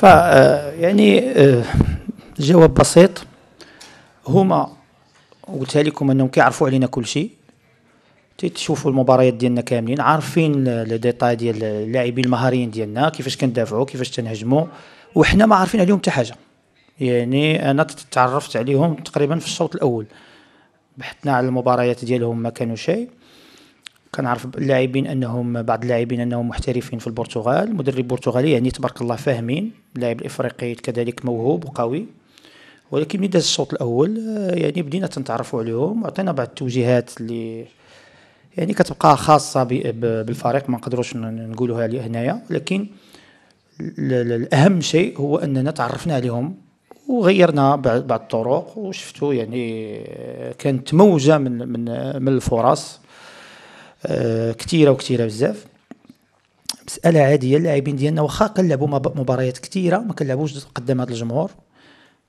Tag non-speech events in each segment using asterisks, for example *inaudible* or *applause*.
ف آه، يعني آه، جواب بسيط هما قلت لكم انهم كيعرفوا علينا كل شيء تيشوفوا المباريات ديالنا كاملين عارفين لي ديتاي ديال اللاعبين المهاريين ديالنا كيفاش كندافعوا كيفاش تنهجموا وحنا ما عارفين عليهم حتى حاجه يعني انا تعرفت عليهم تقريبا في الشوط الاول بحثنا على المباريات ديالهم ما كانوا شيء كنعرف اللاعبين انهم بعض اللاعبين انهم محترفين في البرتغال مدرب برتغالي يعني تبارك الله فاهمين اللاعب الافريقي كذلك موهوب وقوي ولكن ملي داز الشوط الاول آه، يعني بدينا تنتعرفوا عليهم عطينا بعض التوجيهات اللي يعني كتبقى خاصه بالفريق ما نقدروش نقولوها هنايا ولكن الاهم شيء هو اننا تعرفنا عليهم وغيرنا بعض الطرق وشفتوا يعني آه، كانت موجه من من من الفرص آه، كثيره وكثيره بزاف مساله عاديه اللاعبين ديالنا واخا كنلعبوا مباريات كثيره ما كنلعبوش قدام هذا الجمهور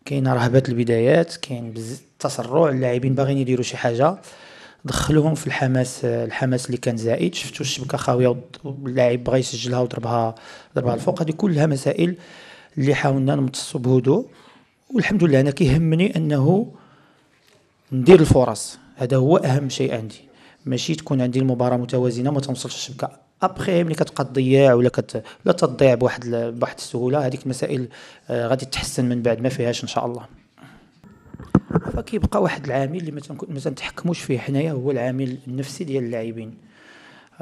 كاين رهبه البدايات كاين تسرع اللاعبين باغيين يديروا شي حاجه دخلوهم في الحماس الحماس اللي كان زائد شفتوا الشبكه خاويه واللاعب بغى يسجلها وضربها ضربها الفوق هذه كلها مسائل اللي حاولنا نمتصوا بهدوء والحمد لله انا كيهمني انه ندير الفرص هذا هو اهم شيء عندي ماشي تكون عندي المباراه متوازنه ما تنوصلش الشبكه ابخي ملي كتبقى تضيع ولا كت لا تضيع بواحد بواحد السهوله هذيك المسائل آه، غادي تحسن من بعد ما فيهاش ان شاء الله فكيبقى واحد العامل اللي ما تنتحكموش فيه حنايا هو العامل النفسي ديال اللاعبين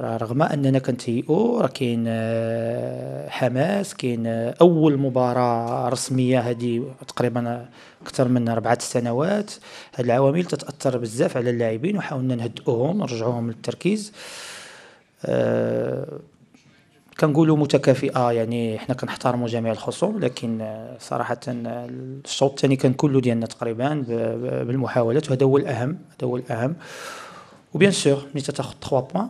رغم اننا كنتهيئوا e راه كاين آه، حماس كاين آه، اول مباراه رسميه هذه تقريبا اكثر من أربعة سنوات هاد العوامل تتاثر بزاف على اللاعبين وحاولنا نهدئوهم نرجعوهم للتركيز آه، كنقولوا متكافئه يعني حنا كنحترموا جميع الخصوم لكن صراحه الشوط الثاني كان كله ديالنا تقريبا بالمحاولات وهذا هو الاهم هذا هو الاهم وبيان سور ملي تاخذ 3 بوان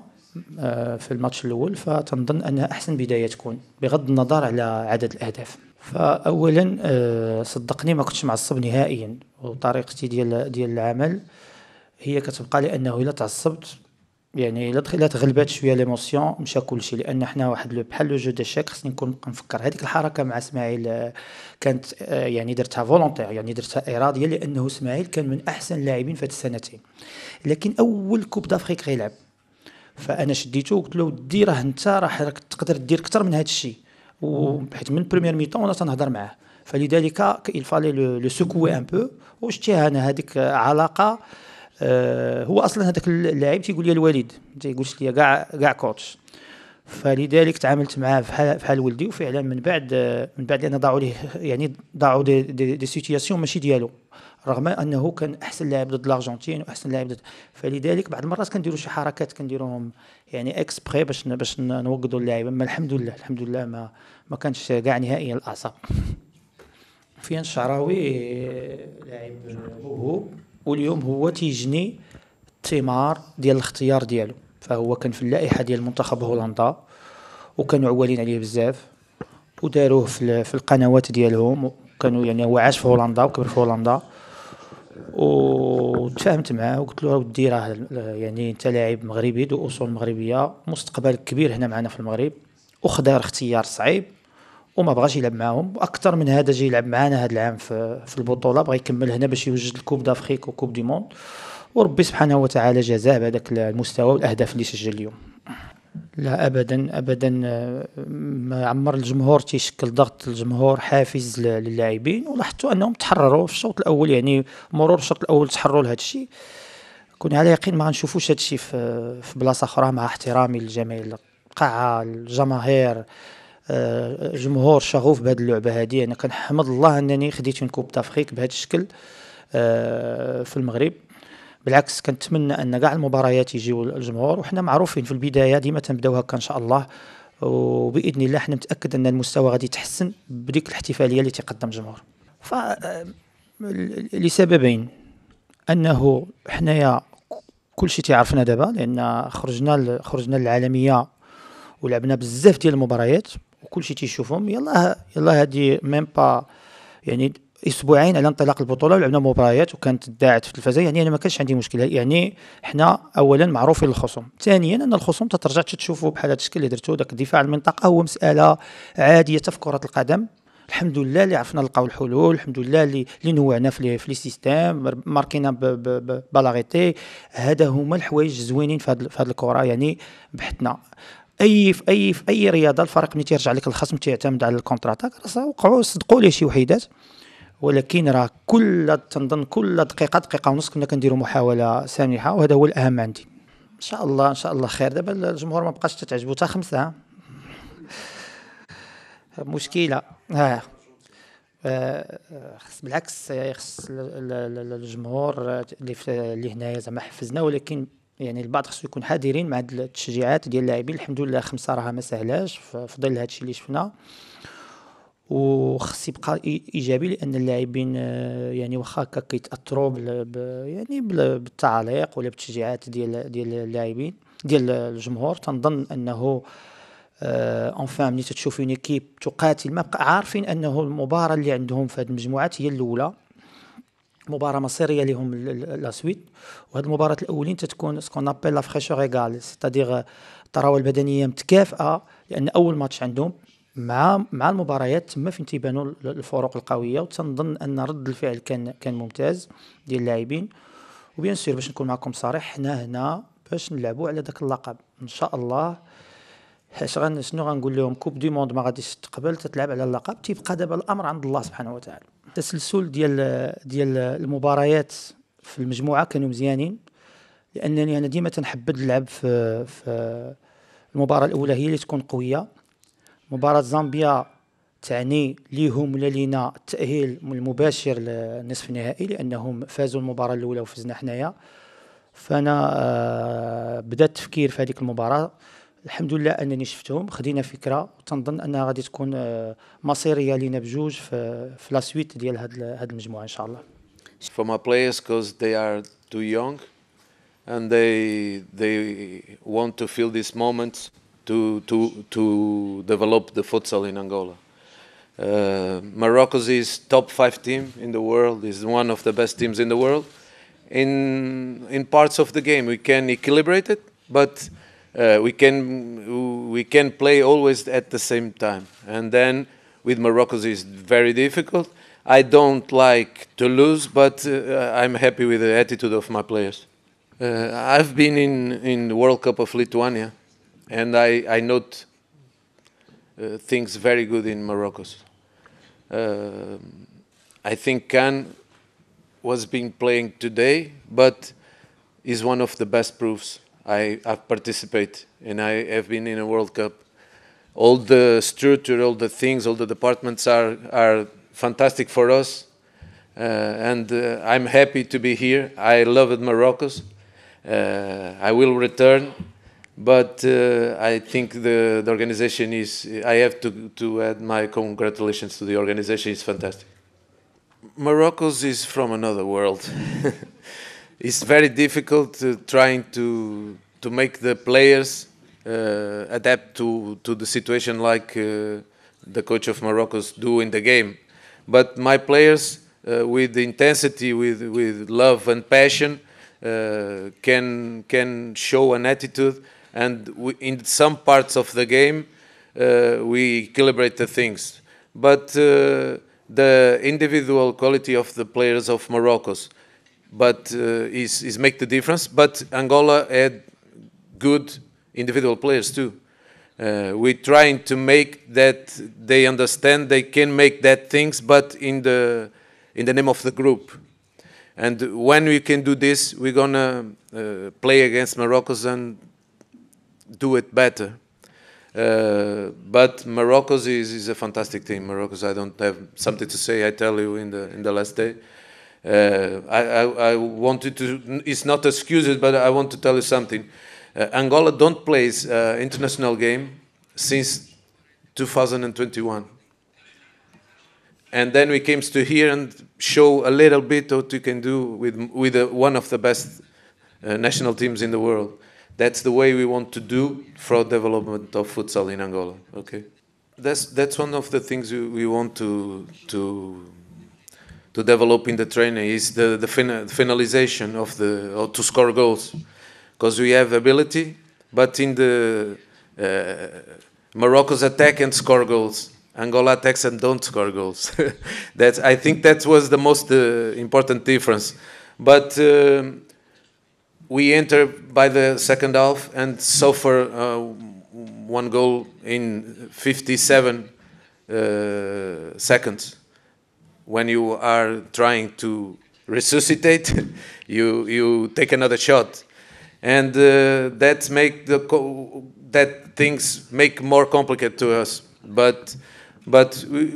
آه، في الماتش الاول فتنظن انها احسن بدايه تكون بغض النظر على عدد الاهداف فاولا آه، صدقني ما كنتش معصب نهائيا وطريقتي ديال ديال العمل هي كتبقى لانه الا تعصبت يعني الا تغلبات شويه ليموسيون مشى كلشي لان حنا واحد لو بحال لو جو دي شيك خصني نكون نفكر هذيك الحركه مع اسماعيل آه، كانت يعني درتها فولونتير يعني درتها اراديه لانه اسماعيل كان من احسن اللاعبين في السنتين لكن اول كوب دافريك غيلعب فانا شديته وقلت له ودي راه انت راه تقدر دير اكثر من هذا الشيء وحيت من بريمير طون وانا تنهضر معاه فلذلك il fallait le, le secouer un peu وشتيها انا هذيك علاقه آه، هو اصلا هذاك اللاعب تيقول لي الوالد ما تيقولش لي كاع كاع كوتش فلذلك تعاملت معاه بحال بحال ولدي وفعلا من بعد آه، من بعد لان ضاعوا ليه يعني ضاعوا دي, دي, دي سيتياسيون ماشي ديالو رغم انه كان احسن لاعب ضد الارجنتين واحسن لاعب ضد فلذلك بعض المرات كنديروا شي حركات كنديروهم يعني اكسبري باش باش نوقدوا اللاعبين اما الحمد لله الحمد لله ما ما كانش كاع نهائيا الاعصاب *laughs* فيان الشعراوي آه، لاعب موهوب واليوم هو تيجني الثمار ديال الاختيار ديالو فهو كان في اللائحه ديال منتخب هولندا وكانوا عوالين عليه بزاف وداروه في القنوات ديالهم كانوا يعني هو عاش في هولندا وكبر في هولندا وتفاهمت معاه وقلت له ودي راه يعني انت لاعب مغربي ذو اصول مغربيه مستقبل كبير هنا معنا في المغرب وخدار اختيار صعيب وما بغاش يلعب معاهم واكثر من هذا جاي يلعب معنا هذا العام في, في البطوله بغى يكمل هنا باش يوجد الكوب دافريك وكوب دي موند وربي سبحانه وتعالى جزاه بهذاك المستوى والاهداف اللي سجل اليوم لا ابدا ابدا آه، ما عمر الجمهور تيشكل ضغط الجمهور حافز للاعبين ولاحظتوا انهم تحرروا في الشوط الاول يعني مرور الشوط الاول تحرروا لهذا الشيء كون على يقين ما غنشوفوش هذا الشيء في, بلاصه اخرى مع احترامي للجميع القاعه الجماهير آه، جمهور شغوف بهذه اللعبه هذه انا كنحمد الله انني خديت كوب دافريك بهذا الشكل آه، في المغرب بالعكس كنتمنى ان كاع المباريات يجيو الجمهور وحنا معروفين في البدايه ديما تنبداو هكا ان شاء الله وباذن الله حنا متاكد ان المستوى غادي يتحسن بديك الاحتفاليه اللي تقدم الجمهور ف لسببين انه حنايا كل شيء تعرفنا دابا لان خرجنا خرجنا للعالميه ولعبنا بزاف ديال المباريات وكل شيء تيشوفهم يلاه يلاه هادي ميم با يعني اسبوعين على انطلاق البطوله ولعبنا مباريات وكانت داعت في التلفزه يعني انا ما كانش عندي مشكله يعني حنا اولا معروفين الخصوم ثانيا ان الخصوم تترجع تشوفوا بحال هذا الشكل اللي درتو داك الدفاع المنطقه هو مساله عاديه في كره القدم الحمد لله اللي عرفنا نلقاو الحلول الحمد لله اللي اللي نوعنا في لي سيستيم ماركينا بالاريتي هذا هما الحوايج الزوينين في هذه الكره يعني بحثنا اي في اي في اي رياضه الفريق ملي تيرجع لك الخصم تيعتمد على الكونتر اتاك وقعوا صدقوا ليه شي وحيدات ولكن راه كل تنظن كل دقيقه دقيقه ونص كنا كنديروا محاوله سانحه وهذا هو الاهم عندي ان شاء الله ان شاء الله خير دابا الجمهور ما بقاش تتعجبو حتى خمسه *laughs* مشكله ها آه، آه، خص بالعكس خص الجمهور اللي اللي هنايا زعما حفزنا ولكن يعني البعض خصو يكون حاضرين مع هاد التشجيعات ديال اللاعبين الحمد لله خمسه راها ما سهلاش في ظل هادشي اللي شفنا وخص يبقى ايجابي لان اللاعبين آه، يعني واخا هكا كيتاثروا يعني بالتعليق ولا بالتشجيعات ديال ديال اللاعبين ديال الجمهور تنظن انه اونفان آه، ملي تتشوف اون ايكيب تقاتل ما بقى عارفين انه المباراه اللي عندهم في هذه المجموعات هي الاولى مباراه مصيريه لهم لا سويت وهاد المباراه الاولين تتكون سكون ابيل لا فريشور ايغال سيتادير الطراوة البدنيه متكافئه لان اول ماتش عندهم مع مع المباريات تما فين تيبانوا الفروق القويه وتنظن ان رد الفعل كان كان ممتاز ديال اللاعبين وبيان سور باش نكون معكم صريح حنا هنا باش نلعبوا على داك اللقب ان شاء الله حيت غن شنو غنقول لهم كوب دي موند ما غاديش تقبل تتلعب على اللقب تيبقى دابا الامر عند الله سبحانه وتعالى التسلسل ديال ديال المباريات في المجموعه كانوا مزيانين لانني انا ديما تنحب نلعب في في المباراه الاولى هي اللي تكون قويه مباراة زامبيا تعني ليهم ولا لينا التأهيل المباشر لنصف النهائي لأنهم فازوا المباراة الأولى وفزنا حنايا فأنا آه، بدا التفكير في هذيك المباراة الحمد لله أنني شفتهم خدينا فكرة وتنظن أنها غادي تكون آه، مصيرية لينا بجوج في, لا سويت ديال هاد المجموعة إن شاء الله for my players because they are too young and they they want to feel this moment to, to, to develop the futsal in Angola. Uh, Morocco is top five team in the world, is one of the best teams in the world. In, in parts of the game, we can equilibrate it, but uh, we, can, we can play always at the same time. And then with Morocco is very difficult. I don't like to lose, but uh, I'm happy with the attitude of my players. Uh, I've been in in the World Cup of Lithuania and I, I note uh, things very good in Morocco. Uh, I think Khan was being playing today, but is one of the best proofs I have participated and I have been in a World Cup. All the structure, all the things, all the departments are, are fantastic for us. Uh, and uh, I'm happy to be here. I loved Morocco. Uh, I will return. But uh, I think the, the organization is, I have to, to add my congratulations to the organization, it's fantastic. Morocco's is from another world. *laughs* it's very difficult to uh, trying to, to make the players uh, adapt to, to the situation like uh, the coach of Morocco's do in the game. But my players, uh, with intensity, with, with love and passion, can, can show an attitude and we, in some parts of the game uh, we calibrate the things. But uh, the individual quality of the players of Morocco but uh, is, is make the difference. But Angola had good individual players too. Uh, we're trying to make that they understand they can make that things, but in the in the name of the group. And when we can do this, we're gonna uh, play against Morocco and do it better. Uh, but Morocco is, is a fantastic team. Morocco, I don't have something to say. I tell you in the in the last day. Uh, I, I, I, wanted to. It's not excuses, but I want to tell you something. Uh, Angola don't play uh, international game since 2021, and then we came to here and show a little bit what you can do with with uh, one of the best uh, national teams in the world. That's the way we want to do for development of futsal in Angola. Okay, that's that's one of the things we, we want to to to develop in the training is the the finalization of the or to score goals, because we have ability, but in the uh, Morocco's attack and score goals. Angola attacks and don't score goals. *laughs* that's I think that was the most uh, important difference. But um, we enter by the second half and suffer uh, one goal in 57 uh, seconds. When you are trying to resuscitate, *laughs* you you take another shot, and uh, that make the that things make more complicated to us. But but we,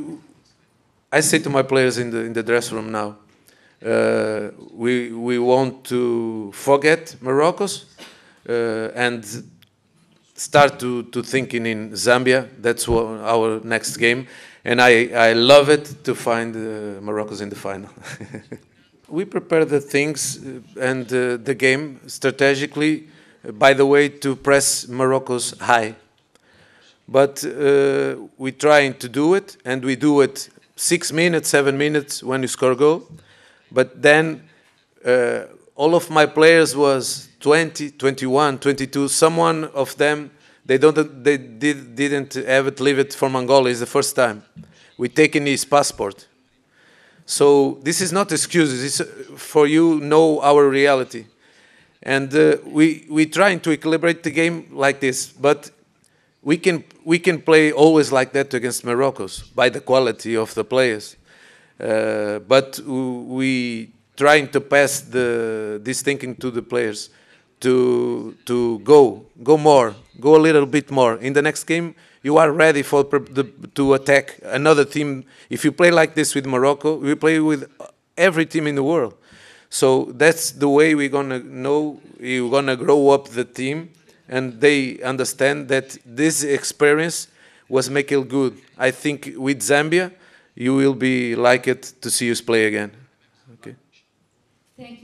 I say to my players in the in the dressing room now, uh, we we want to forget Morocco uh, and start to, to thinking in Zambia. That's our next game. And I, I love it to find uh, Morocco's in the final. *laughs* we prepare the things uh, and uh, the game strategically, uh, by the way, to press Morocco's high. But uh, we're trying to do it, and we do it six minutes, seven minutes when you score goal. But then all of my players was 20, 21, 22. Someone of them, they don't, they did, didn't have it, leave it for Mongolia. It's the first time. We taking his passport. So this is not excuses. It's uh, for you know our reality, and uh, we we trying to equilibrate the game like this. But we can we can play always like that against Morocco's by the quality of the players. Uh, but we trying to pass the, this thinking to the players to, to go, go more, go a little bit more. In the next game, you are ready for the, to attack another team. If you play like this with Morocco, we play with every team in the world. So that's the way we're gonna know you're gonna grow up the team, and they understand that this experience was making good. I think with Zambia, you will be like it to see us play again. Okay. Thank you.